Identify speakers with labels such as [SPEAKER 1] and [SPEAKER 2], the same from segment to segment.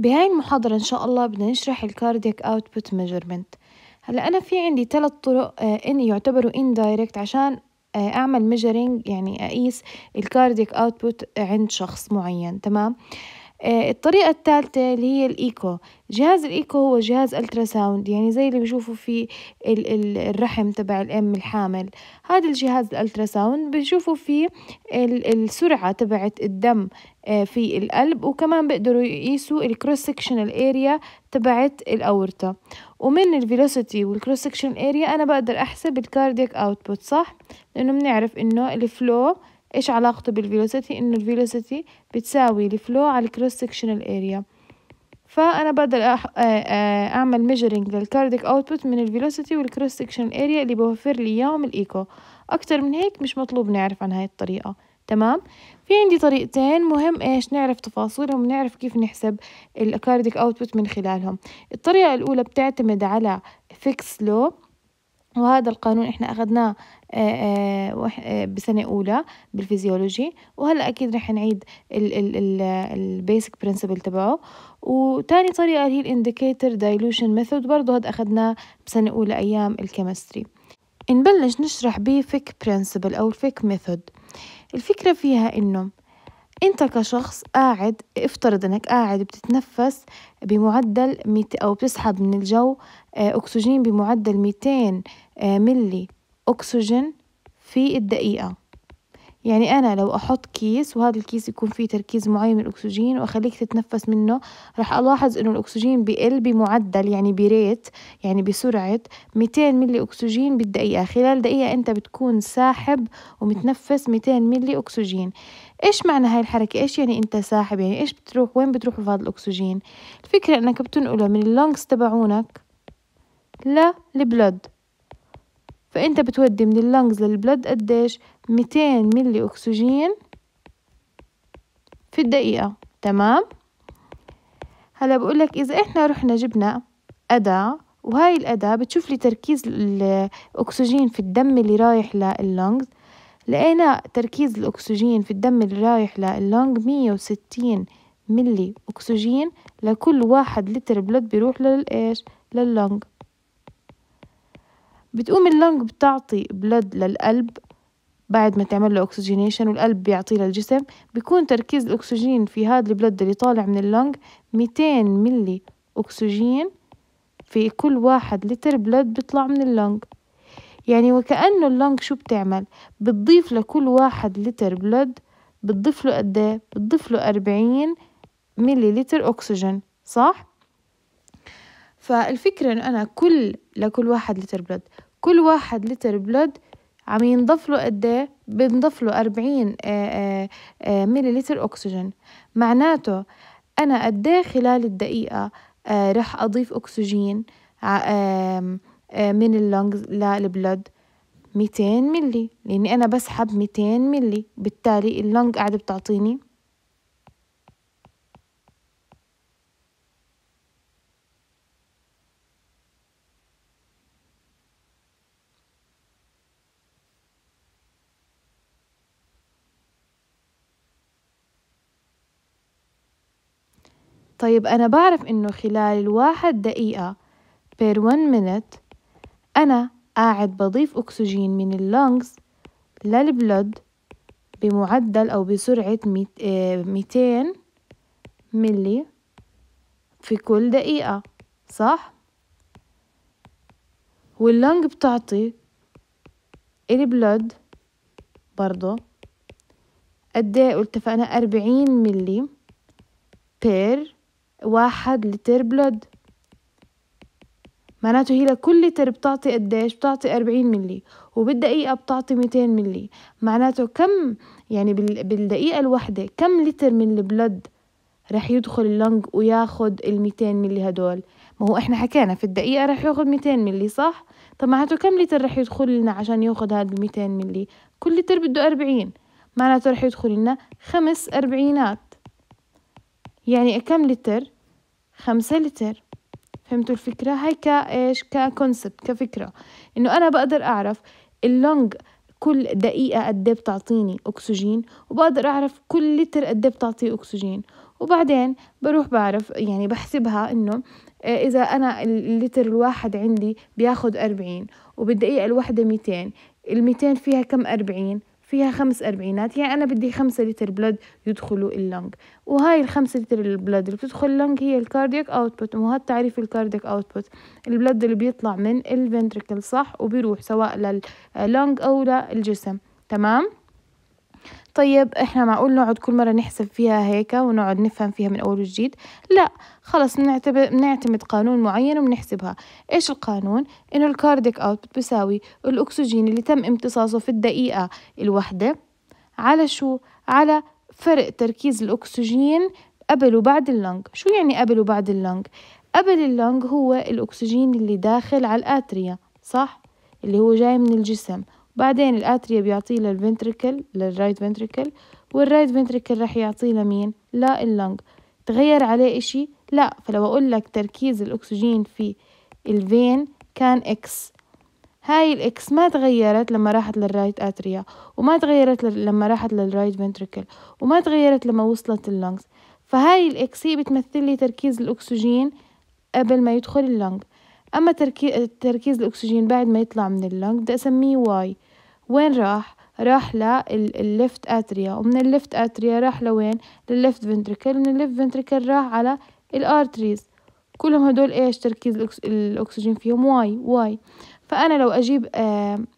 [SPEAKER 1] بهاي المحاضرة إن شاء الله بدنا نشرح الكاردياك اوتبوت ميجرمنت هلا أنا في عندي ثلاث طرق آه، إن يعتبروا إندايركت عشان آه، أعمل ميجرينج يعني أقيس الكاردياك اوتبوت عند شخص معين تمام آه، الطريقة الثالثة اللي هي الإيكو جهاز الإيكو هو جهاز ألتراساوند يعني زي اللي بشوفه في الرحم تبع الأم الحامل هذا الجهاز الألتراساوند بشوفوا في السرعة تبعت الدم آه، في القلب وكمان بيقدروا يقيسوا الكروس سكشنال اريا تبعت الأورطة ومن الفيلوسيتي والكروس سكشنال اريا أنا بقدر أحسب الكاردياك أوتبوت صح؟ لأنه بنعرف إنه الفلو إيش علاقته بالفيلوسيتي إنه الفيلوسيتي بتساوي الفلو على الكروس سكشنال اريا فأنا بقدر آه، آه، أعمل ميجرينج للكارديك أوتبوت من الفيلوسيتي والكروس سكشنال اريا اللي بوفر لي إياهم الإيكو أكتر من هيك مش مطلوب نعرف عن هاي الطريقة تمام في عندي طريقتين مهم ايش نعرف تفاصيلهم ونعرف كيف نحسب الكارديك اوتبوت من خلالهم الطريقه الاولى بتعتمد على فيكس لو وهذا القانون احنا اخذناه آه، آه، آه، بسنة أولى بالفيزيولوجي وهلا أكيد رح نعيد البيسك برنسبل تبعه وتاني طريقة هي الانديكيتر دايلوشن ميثود برضه هاد أخذناه بسنة أولى أيام الكيمستري نبلش نشرح بيه فيك برنسبل أو فيك ميثود الفكرة فيها إنه انت كشخص قاعد افترض انك قاعد بتتنفس بمعدل ميت او بتسحب من الجو آه، أكسجين بمعدل 200 آه، ملي أكسجين في الدقيقة يعني أنا لو أحط كيس وهذا الكيس يكون فيه تركيز معين من الأكسجين وأخليك تتنفس منه راح ألاحظ إنه الأكسجين بقل بمعدل يعني بريت يعني بسرعة 200 ملي أكسجين بالدقيقة خلال دقيقة أنت بتكون ساحب ومتنفس 200 ملي أكسجين إيش معنى هاي الحركة إيش يعني أنت ساحب يعني إيش بتروح وين بتروح في هذا الأكسجين الفكرة إنك بتنقله من اللونجز تبعونك للبلد فأنت بتودي من اللنجز للبلد قديش ميتين ملي أكسجين في الدقيقة تمام هلا بقولك إذا إحنا رحنا جبنا أداة وهاي الأداة بتشوف لي تركيز الأكسجين في الدم اللي رايح لللنجز لقينا تركيز الأكسجين في الدم اللي رايح لللنج مية وستين ملي أكسجين لكل واحد لتر بلد بيروح للإيش لللنج بتقوم اللنج بتعطي بلد للقلب بعد ما تعمل له أكسجينيشن والقلب بيعطيه للجسم بيكون تركيز الأكسجين في هذا البلد اللي طالع من اللنج 200 ملي أكسجين في كل واحد لتر بلد بيطلع من اللنج يعني وكأنه اللنج شو بتعمل بتضيف لكل واحد لتر بلد بتضيف له قد إيه؟ بتضيف له 40 ملي لتر أكسجين صح فالفكرة انه انا كل لكل واحد لتر بلد كل واحد لتر بلد عم ينضف له قد ايه بنضف له 40 آه، آه، آه، ملي لتر اكسجين معناته انا قد ايه خلال الدقيقه رح اضيف اكسجين من اللنجز للبلد 200 ملي لاني انا بسحب 200 ملي بالتالي اللنج قاعده بتعطيني طيب أنا بعرف إنه خلال الواحد دقيقة per one minute أنا قاعد بضيف أكسجين من اللونجز للبلد بمعدل أو بسرعة آه، ميتين ملي في كل دقيقة صح؟ واللونج بتعطي البلود برضو قد ايه اتفقنا أربعين ملي بير واحد لتر بلود معناته هي لكل لتر بتعطي قديش بتعطي أربعين ملي وبالدقيقة بتعطي ميتين ملي معناته كم يعني بالدقيقة الواحدة كم لتر من البلد رح يدخل اللنج وياخد الميتين ملي هدول ما هو احنا حكينا في الدقيقة رح ياخد ميتين ملي صح طب معناته كم لتر رح يدخل لنا عشان ياخد هاد الميتين ملي كل لتر بده أربعين معناته رح يدخل لنا خمس أربعينات يعني كم لتر خمسة لتر فهمتوا الفكرة هاي كإيش ككونسبت كفكرة إنه أنا بقدر أعرف اللونج كل دقيقة قد إيه بتعطيني أكسجين وبقدر أعرف كل لتر قد إيه بتعطيه أكسجين وبعدين بروح بعرف يعني بحسبها إنه آه، إذا أنا اللتر الواحد عندي بياخد أربعين وبالدقيقة الواحدة ميتين الميتين فيها كم أربعين فيها خمس أربعينات يعني أنا بدي خمسة لتر بلد يدخلوا اللنج وهاي الخمسة لتر البلد اللي بتدخل اللنج هي الكاردياك أوتبوت وهذا تعريف الكاردياك أوتبوت البلد اللي بيطلع من الفنتركل صح وبيروح سواء لللنج أو للجسم تمام طيب احنا معقول نقعد كل مرة نحسب فيها هيك ونقعد نفهم فيها من اول وجديد لا خلص بنعتمد قانون معين وبنحسبها ايش القانون انه الكارديك اوتبوت بيساوي الاكسجين اللي تم امتصاصه في الدقيقة الواحدة على شو على فرق تركيز الاكسجين قبل وبعد اللنج شو يعني قبل وبعد اللنج قبل اللنج هو الاكسجين اللي داخل على الاتريا صح اللي هو جاي من الجسم بعدين الاتريا بيعطيه للفنتركل للرايت فنتركل والرايت فنتركل راح يعطيه لمين لا اللنج تغير عليه اشي لا فلو اقول لك تركيز الاكسجين في الفين كان اكس هاي الاكس ما تغيرت لما راحت للرايت اتريا وما تغيرت لما راحت للرايت فنتركل وما تغيرت لما وصلت اللنجز فهاي الاكس هي بتمثل لي تركيز الاكسجين قبل ما يدخل اللنج اما تركيز الاكسجين بعد ما يطلع من اللنج بدي اسميه واي وين راح راح للليفت اتريا ومن الليفت اتريا راح لوين للليفت فنتريكل من الليفت فنتريكل راح على الارتريز كلهم هدول ايش تركيز الاكسجين فيهم واي واي فانا لو اجيب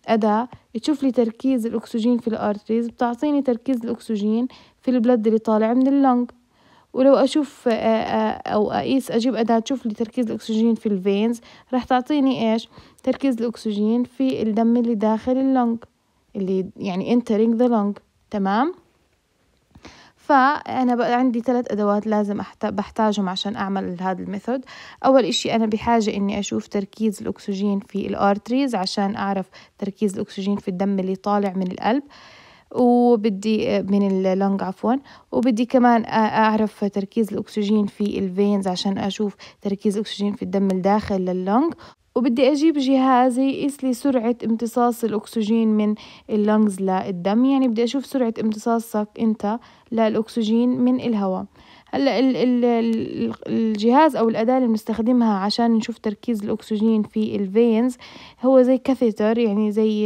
[SPEAKER 1] اداة تشوف لي تركيز الاكسجين في الارتريز بتعطيني تركيز الاكسجين في البلد اللي طالع من اللنج ولو اشوف او اقيس اجيب اداة تشوف لي تركيز الاكسجين في الفينز راح تعطيني ايش تركيز الاكسجين في الدم اللي داخل اللنج اللي يعني entering the lung تمام فأنا عندي ثلاث أدوات لازم بحتاجهم عشان أعمل هذا الميثود أول إشي أنا بحاجة إني أشوف تركيز الأكسجين في الأرتريز عشان أعرف تركيز الأكسجين في الدم اللي طالع من القلب وبدي من اللونج عفوا وبدي كمان أعرف تركيز الأكسجين في الفينز عشان أشوف تركيز الأكسجين في الدم الداخل لللونج وبدي أجيب جهاز يقيس لي سرعة امتصاص الأكسجين من اللونجز للدم يعني بدي أشوف سرعة امتصاصك أنت للأكسجين من الهواء هلا ال ال ال الجهاز او الاداه اللي بنستخدمها عشان نشوف تركيز الاكسجين في الفينز هو زي كاثيتر يعني زي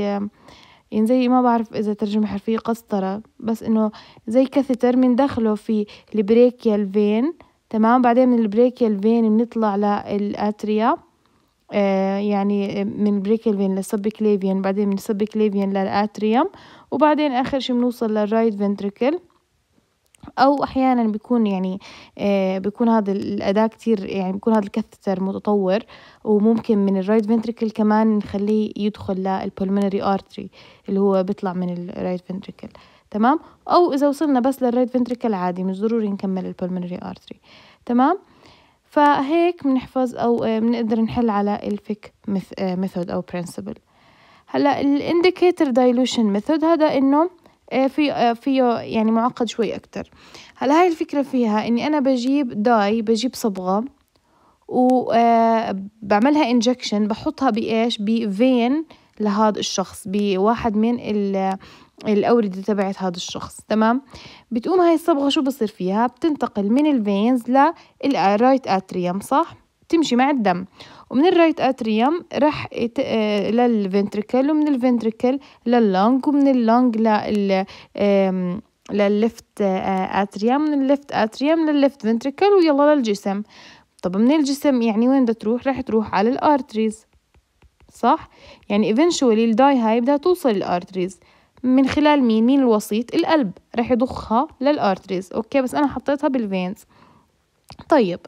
[SPEAKER 1] يعني زي ما بعرف اذا ترجمة حرفية قسطرة بس انه زي كاثيتر بندخله في البريكيال فين تمام بعدين من البريكيال فين بنطلع للاتريا آه، يعني آه، من بريكلفين للسبكليفيان بعدين من السبكليفيان للاتريوم وبعدين اخر شي بنوصل للرايت فنتركل او احيانا بيكون يعني آه، بيكون هذا الاداه كتير يعني بيكون هذا الكثتر متطور وممكن من الرايت فنتركل كمان نخليه يدخل للبولمونري ارتري اللي هو بيطلع من الرايت فنتركل تمام او اذا وصلنا بس للرايت فنتركل عادي مش ضروري نكمل البولمونري ارتري تمام فهيك بنحفظ أو بنقدر آه، نحل على الفيك ميثود آه، أو principle هلا الانديكيتر دايلوشن ميثود هذا انه آه، في فيه يعني معقد شوي اكتر هلا هاي الفكره فيها اني انا بجيب داي بجيب صبغه وبعملها انجكشن بحطها بايش بفين لهذا الشخص بواحد من الأوردة تبعت هذا الشخص تمام بتقوم هاي الصبغة شو بصير فيها بتنتقل من الفينز للرايت أتريم صح تمشي مع الدم ومن الرايت أتريم راح للفنتريكل ومن الفنتريكل لللونج ومن اللونج لل لللفت أتريم من اللفت أتريم لللفت فنتريكل ويلا للجسم طب من الجسم يعني وين بدها تروح راح تروح على الارتريز صح يعني eventually الداي هاي بدها توصل للارتريز من خلال مين مين الوسيط القلب رح يضخها للارتريز اوكي بس انا حطيتها بالفينز طيب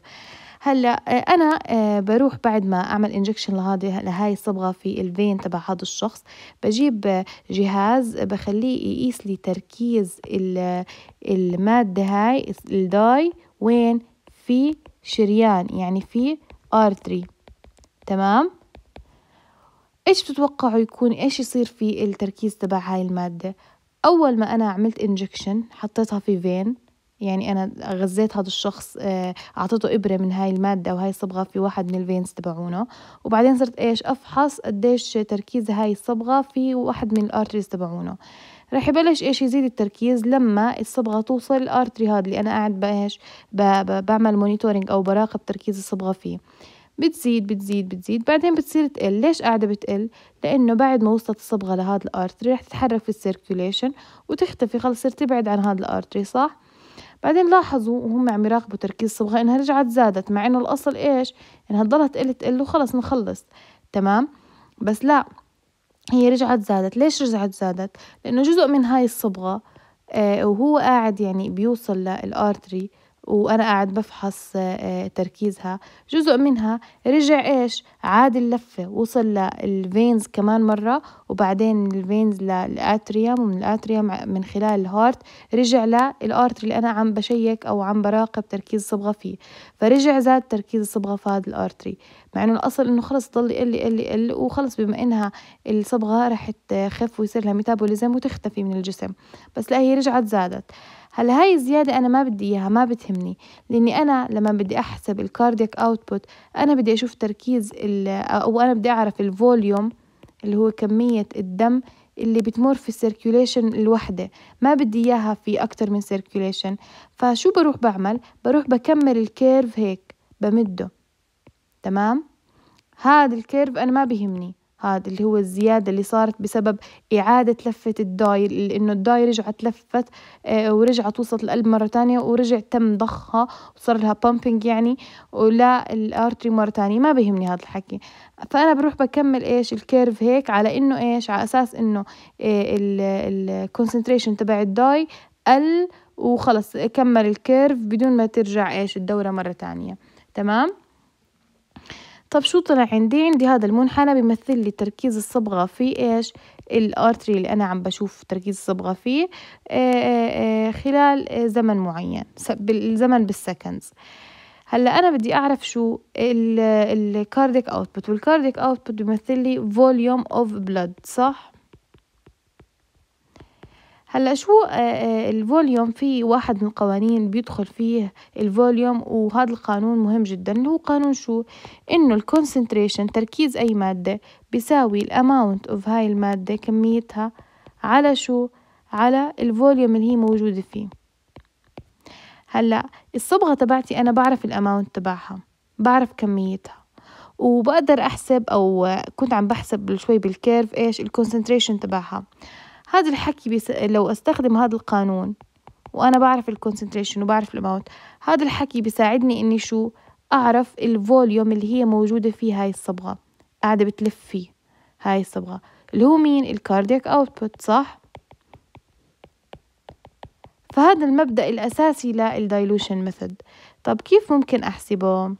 [SPEAKER 1] هلا آه، انا آه، بروح بعد ما اعمل انجكشن لهذه لهاي الصبغه في الفين تبع هذا الشخص بجيب آه، جهاز بخليه يقيس لي تركيز الماده هاي الداي وين في شريان يعني في ارتري تمام ايش بتتوقعوا يكون ايش يصير في التركيز تبع هاي المادة اول ما انا عملت انجكشن حطيتها في فين يعني انا غذيت هذا الشخص آه، اعطيته ابره من هاي الماده وهاي الصبغه في واحد من الفينز تبعونه وبعدين صرت ايش افحص قديش تركيز هاي الصبغه في واحد من الارتريز تبعونه رح يبلش ايش يزيد التركيز لما الصبغه توصل الارتري هذا اللي انا قاعد بايش بعمل مونيتورينج او براقب تركيز الصبغه فيه بتزيد بتزيد بتزيد بعدين بتصير تقل ليش قاعدة بتقل لأنه بعد ما وصلت الصبغة لهذا الارتري رح تتحرك في السيركوليشن وتختفي خلص صرت تبعد عن هذا الارتري صح بعدين لاحظوا وهم عم يراقبوا تركيز الصبغة إنها رجعت زادت مع إنه الأصل إيش إنها ضلت تقل تقل وخلص نخلص تمام بس لا هي رجعت زادت ليش رجعت زادت لأنه جزء من هاي الصبغة آه وهو قاعد يعني بيوصل للارتري وأنا قاعد بفحص آه، تركيزها جزء منها رجع إيش عاد اللفة وصل للفينز كمان مرة وبعدين الفينز للاتريوم ومن الاتريوم من خلال الهارت رجع للارتري اللي أنا عم بشيك أو عم براقب تركيز الصبغة فيه فرجع زاد تركيز الصبغة في هذا الارتري مع إنه الأصل إنه خلص ضل يقل يقل يقل وخلص بما إنها الصبغة رح تخف ويصير لها ميتابوليزم وتختفي من الجسم بس لا هي رجعت زادت هلا هاي الزيادة أنا ما بدي إياها ما بتهمني لأني أنا لما بدي أحسب الكاردياك أوتبوت أنا بدي أشوف تركيز أو أنا بدي أعرف الفوليوم اللي هو كمية الدم اللي بتمر في السيركيوليشن الوحدة ما بدي إياها في أكتر من سيركيوليشن فشو بروح بعمل بروح بكمل الكيرف هيك بمده تمام هذا الكيرف أنا ما بيهمني هذا اللي هو الزيادة اللي صارت بسبب إعادة لفة الداير لأنه الداير رجعت لفت آه، ورجعت وصلت القلب مرة تانية ورجع تم ضخها وصار لها بامبنج يعني ولا الارتري مرة تانية ما بيهمني هذا الحكي فأنا بروح بكمل إيش الكيرف هيك على إنه إيش على أساس إنه آه، الكونسنتريشن تبع الداي قل وخلص كمل الكيرف بدون ما ترجع إيش الدورة مرة تانية تمام طب شو طلع عندي عندي هذا المنحنى بيمثل لي تركيز الصبغة في إيش الارتري اللي أنا عم بشوف تركيز الصبغة فيه آه، آه، آه، خلال زمن معين بالزمن بالسكندز هلا انا بدي اعرف شو الكارديك اوتبوت والكارديك اوتبوت بيمثل لي فوليوم اوف بلاد صح هلا شو آه، آه، الفوليوم في واحد من القوانين بيدخل فيه الفوليوم وهذا القانون مهم جدا اللي هو قانون شو انه الكونسنتريشن تركيز اي مادة بيساوي الاماونت اوف هاي المادة كميتها على شو على الفوليوم اللي هي موجودة فيه هلا الصبغة تبعتي انا بعرف الاماونت تبعها بعرف كميتها وبقدر احسب او كنت عم بحسب شوي بالكيرف ايش الكونسنتريشن تبعها هذا الحكي بيس... لو استخدم هذا القانون وانا بعرف الكونسنتريشن وبعرف الاماونت هذا الحكي بيساعدني اني شو اعرف الفوليوم اللي هي موجوده فيه هاي الصبغه قاعده بتلف فيه هاي الصبغه اللي هو مين الكاردياك اوتبوت صح فهذا المبدا الاساسي للدايلوشن ميثود طب كيف ممكن احسبه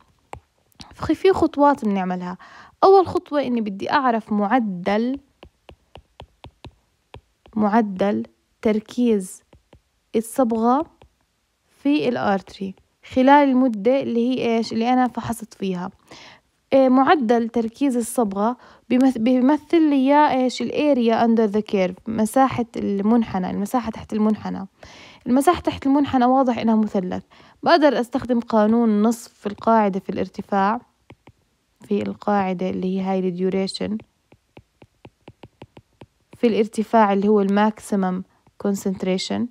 [SPEAKER 1] في خطوات بنعملها اول خطوه اني بدي اعرف معدل معدل تركيز الصبغة في الارتري خلال المدة اللي هي ايش اللي انا فحصت فيها آه، معدل تركيز الصبغة بيمثل لي ايش الاريا اندر ذا كيرف مساحة المنحنى المساحة تحت المنحنى المساحة تحت المنحنى واضح انها مثلث بقدر استخدم قانون نصف في القاعدة في الارتفاع في القاعدة اللي هي هاي الديوريشن في الارتفاع اللي هو الماكسيمم كونسنتريشن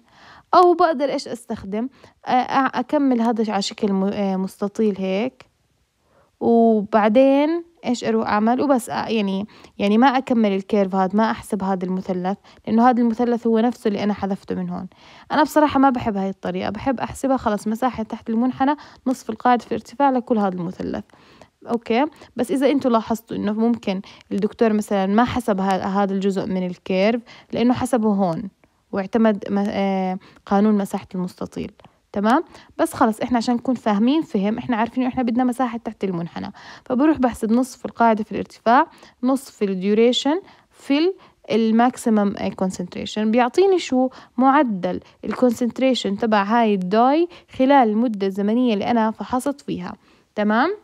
[SPEAKER 1] أو بقدر إيش أستخدم أكمل هذا على شكل آه، مستطيل هيك وبعدين ايش اروح اعمل وبس آه، يعني يعني ما اكمل الكيرف هذا ما احسب هذا المثلث لانه هذا المثلث هو نفسه اللي انا حذفته من هون انا بصراحه ما بحب هاي الطريقه بحب احسبها خلص مساحه تحت المنحنى نصف القاعد في الارتفاع لكل هذا المثلث اوكي بس اذا انتم لاحظتوا انه ممكن الدكتور مثلا ما حسب هذا الجزء من الكيرف لانه حسبه هون واعتمد آه، قانون مساحه المستطيل تمام بس خلص احنا عشان نكون فاهمين فهم احنا عارفين احنا بدنا مساحه تحت المنحنى فبروح بحسب نصف القاعده في الارتفاع نصف في الديوريشن في الماكسيمم آه، كونسنتريشن بيعطيني شو معدل الكونسنتريشن تبع هاي الداي خلال المده الزمنيه اللي انا فحصت فيها تمام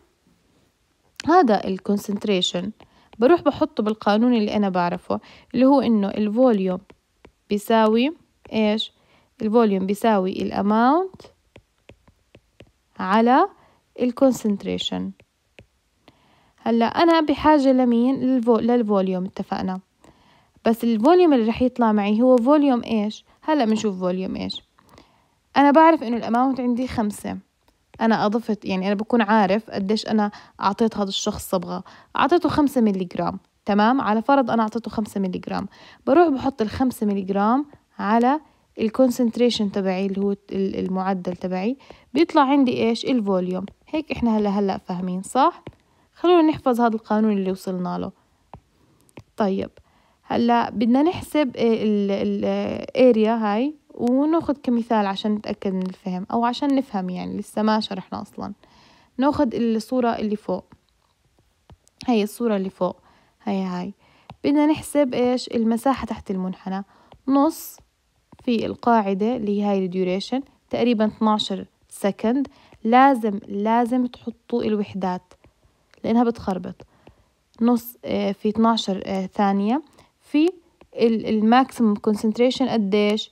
[SPEAKER 1] هذا الكونسنتريشن بروح بحطه بالقانون اللي أنا بعرفه اللي هو إنه الفوليوم بيساوي إيش الفوليوم بيساوي الأماونت على الكونسنتريشن هلا أنا بحاجة لمين للفو... للفوليوم اتفقنا بس الفوليوم اللي رح يطلع معي هو فوليوم إيش هلا بنشوف فوليوم إيش أنا بعرف إنه الأماونت عندي خمسة أنا أضفت يعني أنا بكون عارف قديش أنا أعطيت هذا الشخص صبغة أعطيته خمسة ملي جرام تمام على فرض أنا أعطيته خمسة ملي جرام بروح بحط الخمسة ملي جرام على الكونسنتريشن تبعي اللي هو المعدل تبعي بيطلع عندي إيش الفوليوم هيك إحنا هلأ هلأ فاهمين صح خلونا نحفظ هذا القانون اللي وصلنا له طيب هلا بدنا نحسب الاريا هاي وناخذ كمثال عشان نتأكد من الفهم أو عشان نفهم يعني لسه ما شرحنا أصلا ناخذ الصورة اللي فوق هاي الصورة اللي فوق هاي هاي بدنا نحسب إيش المساحة تحت المنحنى نص في القاعدة اللي هاي الديوريشن تقريبا 12 سكند لازم لازم تحطوا الوحدات لأنها بتخربط نص آه، في 12 آه، ثانية في الماكسيمم كونسنتريشن قديش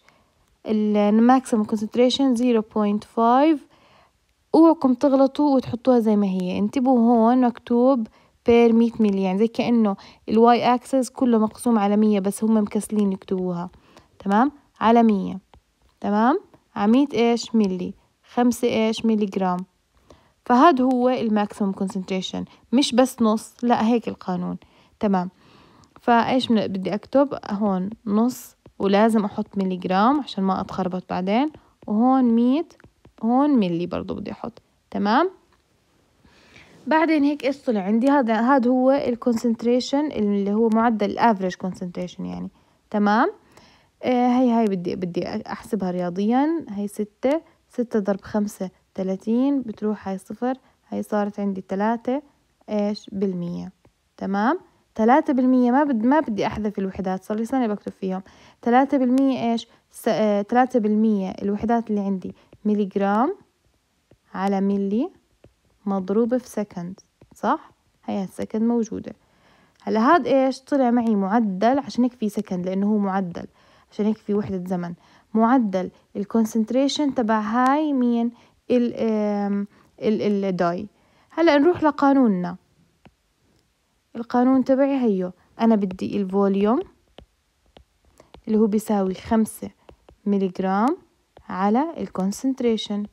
[SPEAKER 1] الماكسيمم كونسنتريشن 0.5 اوعكم تغلطوا وتحطوها زي ما هي انتبهوا هون مكتوب بير 100 ملي يعني زي كأنه الواي اكسس كله مقسوم على 100 بس هم مكسلين يكتبوها تمام على 100 تمام على ايش ملي خمسة ايش ملي جرام فهاد هو الماكسيمم كونسنتريشن مش بس نص لا هيك القانون تمام فايش بدي اكتب هون نص ولازم أحط ملي جرام عشان ما أتخربط بعدين وهون مية هون ملي برضو بدي أحط تمام بعدين هيك ايش طلع عندي هذا هذا هو الكونسنتريشن اللي هو معدل الافريج كونسنتريشن يعني تمام آه هي هاي بدي بدي احسبها رياضيا هي ستة ستة ضرب خمسة تلاتين بتروح هاي صفر هاي صارت عندي تلاتة ايش بالمية تمام تلاتة بالمية ما بد ما بدي أحذف الوحدات صار لي سنة بكتب فيهم تلاتة بالمية إيش آه، تلاتة بالمية الوحدات اللي عندي ملي جرام على ملي مضروبة في سكند صح هي السكند موجودة هلا هاد إيش طلع معي معدل عشان هيك في سكند لأنه هو معدل عشان هيك في وحدة زمن معدل الكونسنتريشن تبع هاي مين ال ال الداي هلا نروح لقانوننا القانون تبعي هيو أنا بدي الفوليوم اللي هو بيساوي خمسة ملغرام على الكونسنتريشن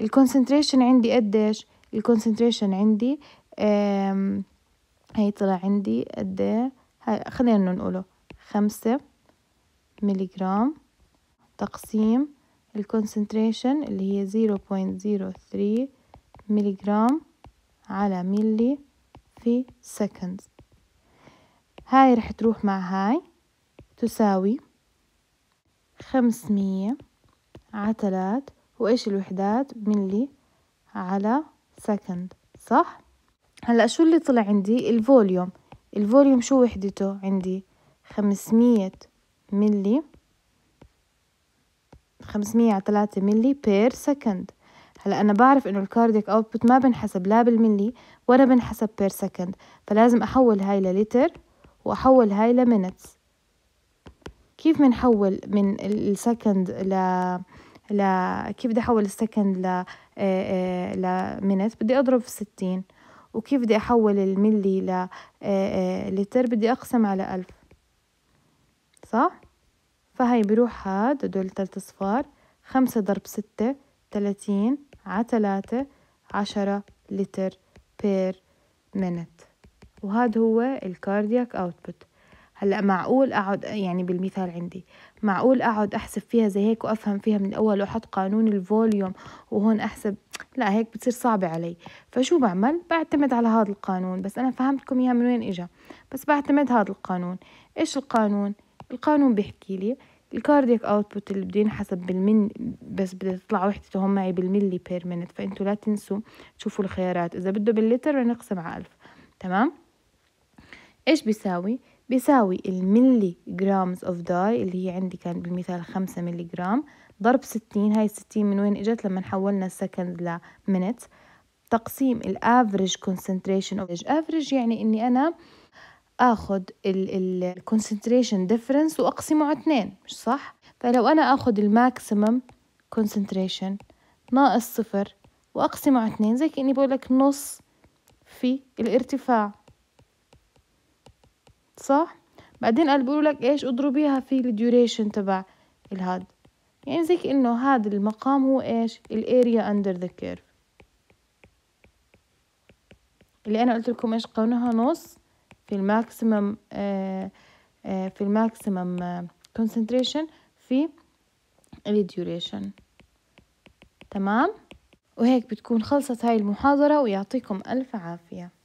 [SPEAKER 1] الكونسنتريشن عندي قديش الكونسنتريشن عندي هي طلع عندي قد ايه خلينا ننقله خمسة ملغرام تقسيم الكونسنتريشن اللي هي 0.03 ملغرام على ملي 3 seconds هاي رح تروح مع هاي تساوي خمسمية على تلات وإيش الوحدات ملي على سكند صح؟ هلأ شو اللي طلع عندي الفوليوم الفوليوم شو وحدته عندي خمسمية ملي خمسمية على تلاتة ملي بير سكند هلا انا بعرف انه الكارديك اوتبوت ما بنحسب لا بالملي ولا بنحسب بير سكند فلازم احول هاي للتر واحول هاي لمينتس كيف بنحول من السكند ل ل كيف بدي احول السكند ل آه، آه، ل لمينت بدي اضرب في 60 وكيف بدي احول الملي ل لتر آه، بدي اقسم على ألف صح فهي بروح هاد دول تلت اصفار خمسة ضرب ستة تلاتين على تلاتة عشرة لتر بير منت وهذا هو الكاردياك اوتبوت هلا معقول اقعد يعني بالمثال عندي معقول اقعد احسب فيها زي هيك وافهم فيها من الاول واحط قانون الفوليوم وهون احسب لا هيك بتصير صعبه علي فشو بعمل بعتمد على هذا القانون بس انا فهمتكم اياها من وين اجا بس بعتمد هذا القانون ايش القانون القانون بيحكي لي الكاردياك اوتبوت اللي بدين حسب بالمن بس بدها تطلع وحدته هون معي بالملي بير منت فانتوا لا تنسوا تشوفوا الخيارات اذا بده باللتر نقسم على الف تمام ايش بيساوي بيساوي الملي جرامز اوف داي اللي هي عندي كان بالمثال خمسة ملي جرام ضرب ستين هاي ستين من وين اجت لما حولنا السكند لمينت تقسيم الافريج كونسنتريشن اوف افريج يعني اني انا آه اخد الكونسنتريشن ديفرنس واقسمه على اتنين مش صح فلو انا اخد الماكسيمم كونسنتريشن ناقص صفر واقسمه على اتنين زي كاني بقولك نص في الارتفاع صح بعدين قال بقول لك ايش اضربيها في الديوريشن تبع الهاد يعني زي كأنه هذا المقام هو ايش الاريا اندر ذا كيرف اللي انا قلت لكم ايش قانونها نص في الماكسيمم آه، آه، في الماكسيمم آه، concentration في الديوريشن تمام وهيك بتكون خلصت هاي المحاضرة ويعطيكم ألف عافية